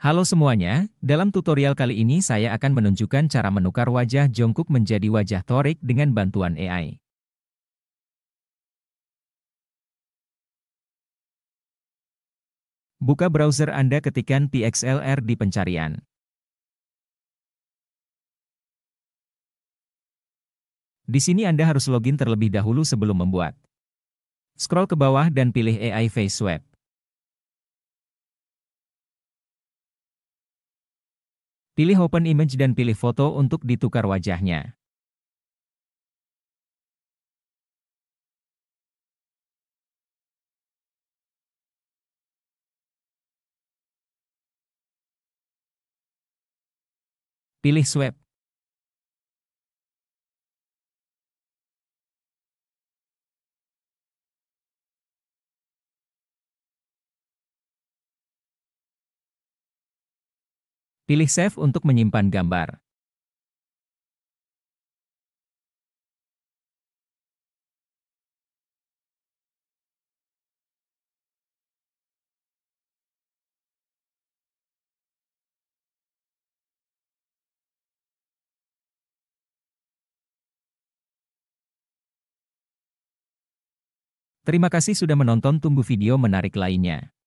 Halo semuanya, dalam tutorial kali ini saya akan menunjukkan cara menukar wajah Jongkook menjadi wajah Torik dengan bantuan AI. Buka browser Anda ketikan PXLR di pencarian. Di sini Anda harus login terlebih dahulu sebelum membuat. Scroll ke bawah dan pilih AI Face Swap. Pilih Open Image dan pilih foto untuk ditukar wajahnya. Pilih Swap. Pilih Save untuk menyimpan gambar. Terima kasih sudah menonton tunggu video menarik lainnya.